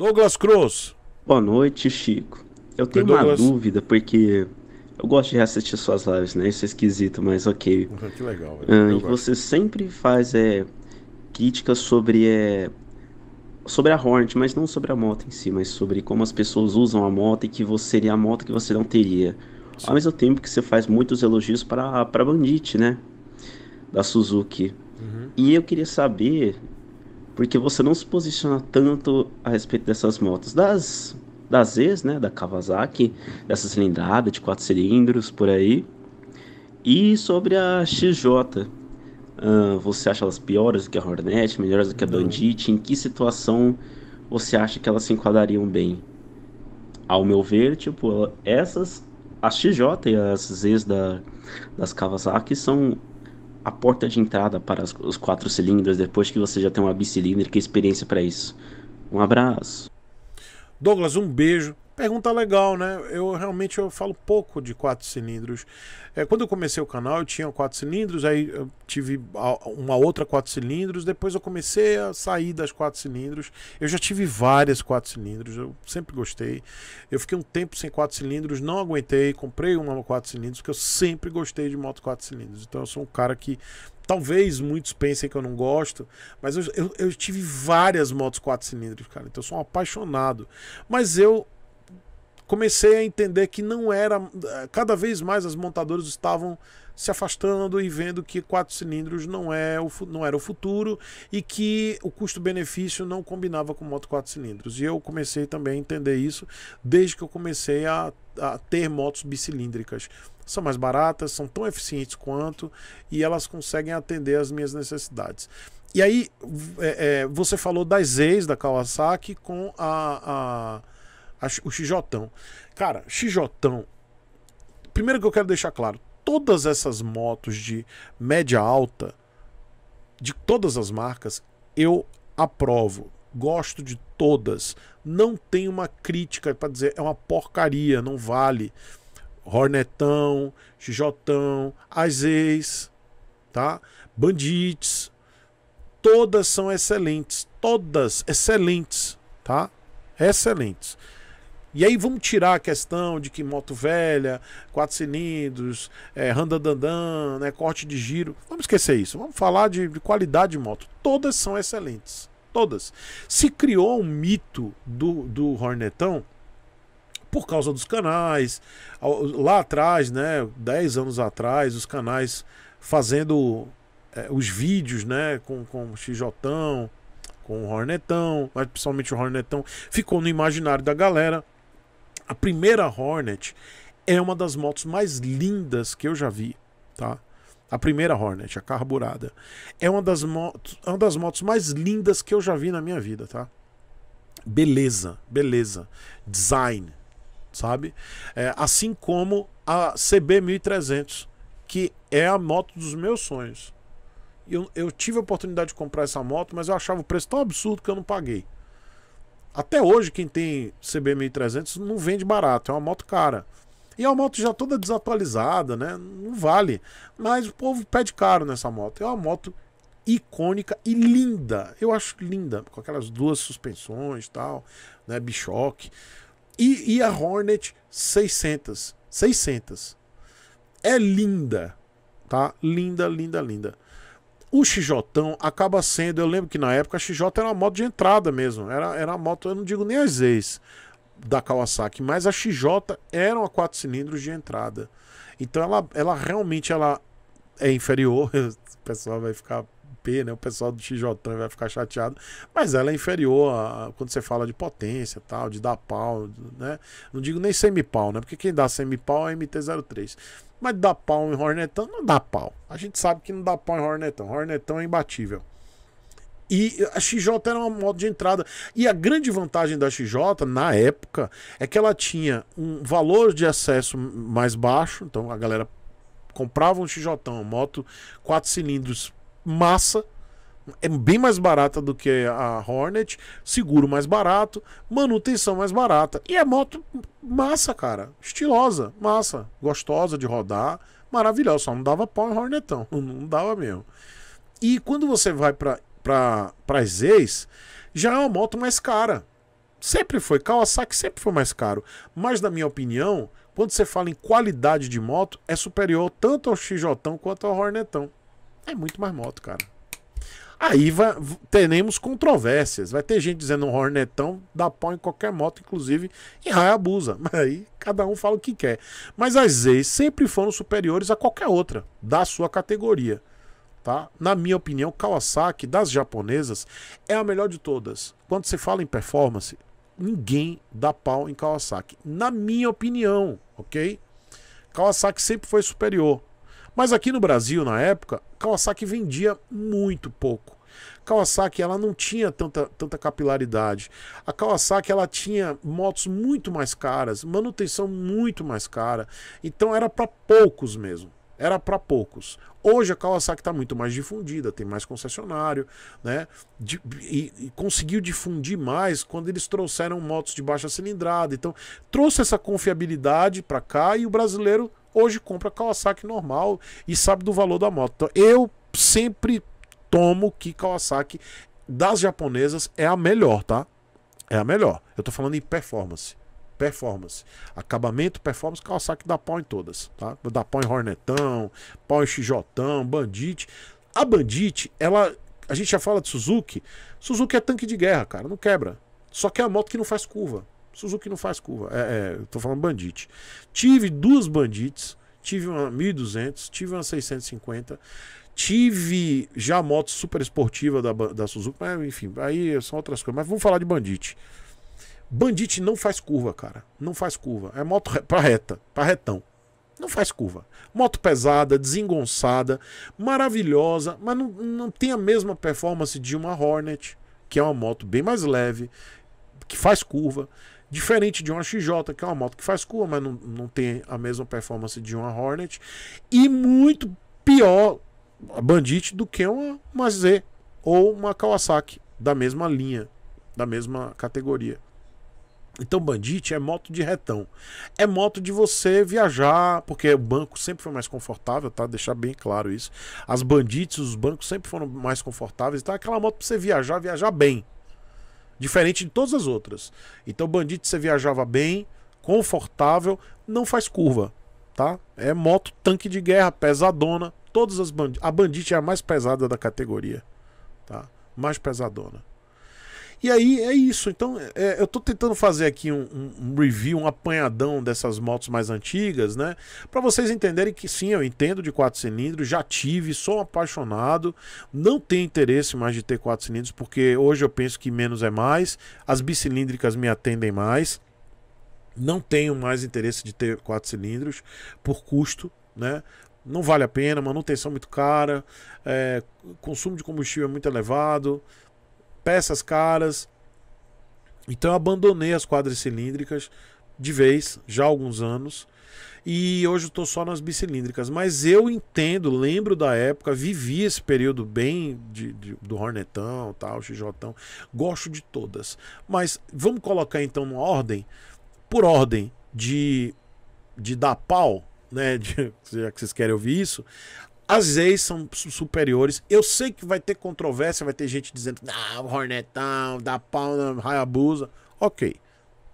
Douglas Cruz. Boa noite, Chico. Eu tenho Oi, uma dúvida, porque eu gosto de assistir suas lives, né? Isso é esquisito, mas ok. que legal. Ah, e gosto. você sempre faz é, críticas sobre, é, sobre a Hornet, mas não sobre a moto em si, mas sobre como as pessoas usam a moto e que você seria a moto que você não teria. Sim. Ao mesmo tempo que você faz muitos elogios para a Bandit, né? Da Suzuki. Uhum. E eu queria saber porque você não se posiciona tanto a respeito dessas motos. Das, das ex, né, da Kawasaki, dessa cilindrada de quatro cilindros por aí. E sobre a XJ, uh, você acha elas piores do que a Hornet, melhores do que a uhum. Bandit? Em que situação você acha que elas se enquadrariam bem? Ao meu ver, tipo, essas, a XJ e as Zs da, das Kawasaki são a porta de entrada para os quatro cilindros depois que você já tem uma bicilíndrica experiência para isso. Um abraço. Douglas, um beijo. Pergunta legal, né? Eu realmente eu falo pouco de quatro cilindros. É, quando eu comecei o canal, eu tinha quatro cilindros, aí eu tive uma outra quatro cilindros, depois eu comecei a sair das quatro cilindros. Eu já tive várias quatro cilindros, eu sempre gostei. Eu fiquei um tempo sem quatro cilindros, não aguentei, comprei uma quatro cilindros, porque eu sempre gostei de moto quatro cilindros. Então eu sou um cara que Talvez muitos pensem que eu não gosto, mas eu, eu, eu tive várias motos quatro cilindros, cara. Então eu sou um apaixonado. Mas eu comecei a entender que não era. Cada vez mais as montadoras estavam se afastando e vendo que quatro cilindros não, é o, não era o futuro e que o custo-benefício não combinava com moto quatro cilindros. E eu comecei também a entender isso desde que eu comecei a, a ter motos bicilíndricas. São mais baratas, são tão eficientes quanto e elas conseguem atender às minhas necessidades. E aí, é, é, você falou das ex da Kawasaki com a, a o Xijotão. Cara, Xijotão. Primeiro que eu quero deixar claro: todas essas motos de média alta, de todas as marcas, eu aprovo. Gosto de todas. Não tem uma crítica para dizer é uma porcaria, não vale. Hornetão, Xijotão, Azeis, tá? Bandits. Todas são excelentes. Todas excelentes, tá? Excelentes. E aí vamos tirar a questão de que moto velha, quatro cilindros, é, randandandan, né, corte de giro. Vamos esquecer isso. Vamos falar de, de qualidade de moto. Todas são excelentes. Todas. Se criou um mito do, do Hornetão por causa dos canais. Lá atrás, né, dez anos atrás, os canais fazendo é, os vídeos né, com, com o Xijotão, com o Hornetão, mas principalmente o Hornetão, ficou no imaginário da galera. A primeira Hornet é uma das motos mais lindas que eu já vi, tá? A primeira Hornet, a carburada. É uma das, motos, uma das motos mais lindas que eu já vi na minha vida, tá? Beleza, beleza. Design, sabe? É, assim como a CB1300, que é a moto dos meus sonhos. Eu, eu tive a oportunidade de comprar essa moto, mas eu achava o preço tão absurdo que eu não paguei. Até hoje, quem tem CB1300 não vende barato, é uma moto cara. E é uma moto já toda desatualizada, né? Não vale. Mas o povo pede caro nessa moto. É uma moto icônica e linda. Eu acho linda, com aquelas duas suspensões e tal, né? Bichoque. E, e a Hornet 600. 600. É linda, tá? Linda, linda, linda. O XJ acaba sendo, eu lembro que na época a XJ era uma moto de entrada mesmo, era, era uma moto, eu não digo nem as ex da Kawasaki, mas a XJ era uma quatro cilindros de entrada. Então ela, ela realmente ela é inferior, o pessoal vai ficar P, né? O pessoal do XJ vai ficar chateado, mas ela é inferior a, quando você fala de potência, tal, de dar pau, né? Não digo nem semi-pau, né? Porque quem dá semi-pau é MT-03. Mas dá pau em Hornetão? Não dá pau. A gente sabe que não dá pau em Hornetão. Hornetão é imbatível. E a XJ era uma moto de entrada. E a grande vantagem da XJ, na época, é que ela tinha um valor de acesso mais baixo. Então a galera comprava um XJ, uma moto quatro cilindros massa, é bem mais barata do que a Hornet, seguro mais barato, manutenção mais barata. E é moto massa, cara. Estilosa, massa, gostosa de rodar, maravilhosa. Só não dava pau em Hornetão, não, dava mesmo. E quando você vai para pra, as ex, já é uma moto mais cara. Sempre foi, Kawasaki sempre foi mais caro. Mas, na minha opinião, quando você fala em qualidade de moto, é superior tanto ao XJ quanto ao Hornetão. É muito mais moto, cara. Aí vai, teremos controvérsias. Vai ter gente dizendo um Hornetão dá pau em qualquer moto, inclusive em Hayabusa. Aí cada um fala o que quer. Mas as Zs sempre foram superiores a qualquer outra da sua categoria. Tá? Na minha opinião, Kawasaki das japonesas é a melhor de todas. Quando se fala em performance, ninguém dá pau em Kawasaki. Na minha opinião, ok? Kawasaki sempre foi superior. Mas aqui no Brasil, na época, Kawasaki vendia muito pouco. Kawasaki ela não tinha tanta, tanta capilaridade. A Kawasaki ela tinha motos muito mais caras, manutenção muito mais cara. Então era para poucos mesmo era para poucos. Hoje a Kawasaki está muito mais difundida, tem mais concessionário, né? De, e, e, conseguiu difundir mais quando eles trouxeram motos de baixa cilindrada. Então, trouxe essa confiabilidade para cá e o brasileiro hoje compra Kawasaki normal e sabe do valor da moto. Então, eu sempre tomo que Kawasaki das japonesas é a melhor, tá? É a melhor. Eu tô falando em performance performance. Acabamento, performance, que dá pau em todas, tá? Dá pau em Hornetão, pau em Xijotão, Bandit. A Bandit, ela. A gente já fala de Suzuki. Suzuki é tanque de guerra, cara, não quebra. Só que é a moto que não faz curva. Suzuki não faz curva. É, é, tô falando Bandit. Tive duas Bandits, tive uma 1200, tive uma 650. Tive já moto super esportiva da, da Suzuki, mas enfim, aí são outras coisas. Mas vamos falar de Bandit. Bandite não faz curva, cara. Não faz curva. É moto pra reta, pra retão. Não faz curva. Moto pesada, desengonçada, maravilhosa, mas não, não tem a mesma performance de uma Hornet, que é uma moto bem mais leve, que faz curva. Diferente de uma XJ, que é uma moto que faz curva, mas não, não tem a mesma performance de uma Hornet. E muito pior a Bandit do que uma, uma Z ou uma Kawasaki da mesma linha, da mesma categoria. Então, Bandit é moto de retão. É moto de você viajar, porque o banco sempre foi mais confortável, tá? Deixar bem claro isso. As Bandits, os bancos sempre foram mais confortáveis, então é Aquela moto pra você viajar, viajar bem. Diferente de todas as outras. Então, Bandit você viajava bem, confortável, não faz curva, tá? É moto tanque de guerra, pesadona. Todas as A Bandit é a mais pesada da categoria, tá? Mais pesadona. E aí é isso. Então é, eu estou tentando fazer aqui um, um, review, um apanhadão dessas motos mais antigas, né? Para vocês entenderem que sim, eu entendo de quatro cilindros, já tive, sou apaixonado, não tenho interesse mais de ter quatro cilindros, porque hoje eu penso que menos é mais, as bicilíndricas me atendem mais. Não tenho mais interesse de ter quatro cilindros por custo, né? Não vale a pena, manutenção muito cara, é, consumo de combustível é muito elevado, peças caras. Então eu abandonei as quadricilíndricas de vez, já há alguns anos. E hoje estou só nas bicilíndricas. Mas eu entendo, lembro da época, vivi esse período bem de, de, do Hornetão, tal, Xijotão. Gosto de todas. Mas vamos colocar então uma ordem, por ordem de, de dar pau, né? De, já é que vocês querem ouvir isso, as ex são superiores. Eu sei que vai ter controvérsia, vai ter gente dizendo, ah, Hornetão, dá pau na Hayabusa. Ok.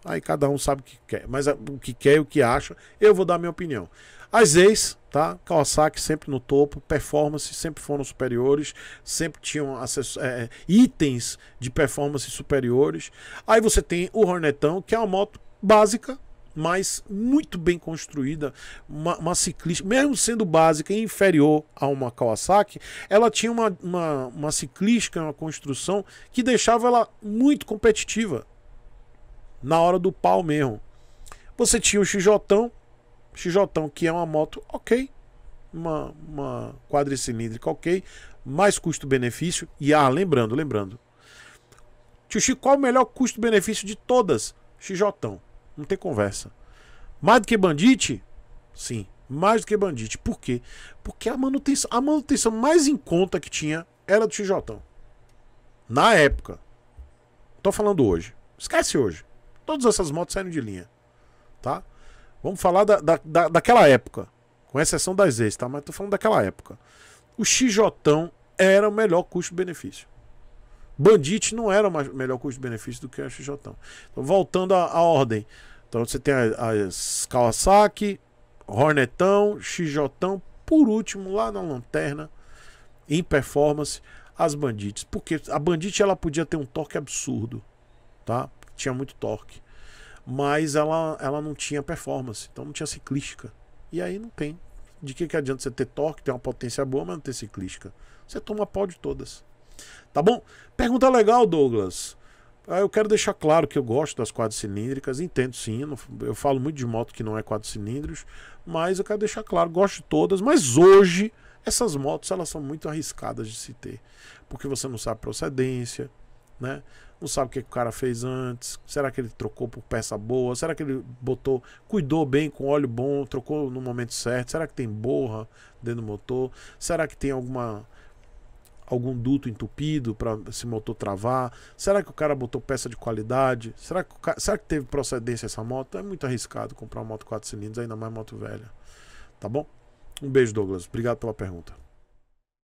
Aí cada um sabe o que quer, mas o que quer e o que acha, eu vou dar a minha opinião. As ex, tá? Kawasaki sempre no topo, performance sempre foram superiores, sempre tinham acesso, é, é, itens de performance superiores. Aí você tem o Hornetão, que é uma moto básica, mas muito bem construída, uma, uma ciclística, mesmo sendo básica e inferior a uma Kawasaki, ela tinha uma, uma, uma ciclística, uma construção que deixava ela muito competitiva na hora do pau mesmo. Você tinha o Xijotão, Xijotão que é uma moto ok, uma, uma quadricilíndrica ok, mais custo-benefício. E ah, lembrando, lembrando. Tio Chico, qual o melhor custo-benefício de todas? Xijotão. Não tem conversa. Mais do que bandite? Sim, mais do que bandite. Por quê? Porque a manutenção, a manutenção mais em conta que tinha era do Xijotão. Na época. Tô falando hoje. Esquece hoje. Todas essas motos saíram de linha. Tá? Vamos falar da, da, da daquela época. Com exceção das ex, tá? Mas tô falando daquela época. O XJ era o melhor custo-benefício. Bandit não era mais, melhor custo-benefício do que a XJ. Então, voltando à, à ordem. Então você tem as Kawasaki, Hornetão, XJ, por último, lá na lanterna, em performance, as Bandits. Porque a Bandit ela podia ter um torque absurdo, tá? Tinha muito torque. Mas ela, ela não tinha performance, então não tinha ciclística. E aí não tem. De que, que adianta você ter torque, ter uma potência boa, mas não ter ciclística? Você toma pau de todas. Tá bom? Pergunta legal, Douglas. Ah, eu quero deixar claro que eu gosto das quatro cilíndricas, entendo sim, eu falo muito de moto que não é quatro cilindros, mas eu quero deixar claro, gosto de todas, mas hoje essas motos elas são muito arriscadas de se ter, porque você não sabe procedência, né? Não sabe o que o cara fez antes, será que ele trocou por peça boa, será que ele botou, cuidou bem com óleo bom, trocou no momento certo, será que tem borra dentro do motor, será que tem alguma algum duto entupido para esse motor travar? Será que o cara botou peça de qualidade? Será que, Será que teve procedência essa moto? É muito arriscado comprar uma moto 4 cilindros, ainda mais moto velha. Tá bom? Um beijo, Douglas. Obrigado pela pergunta.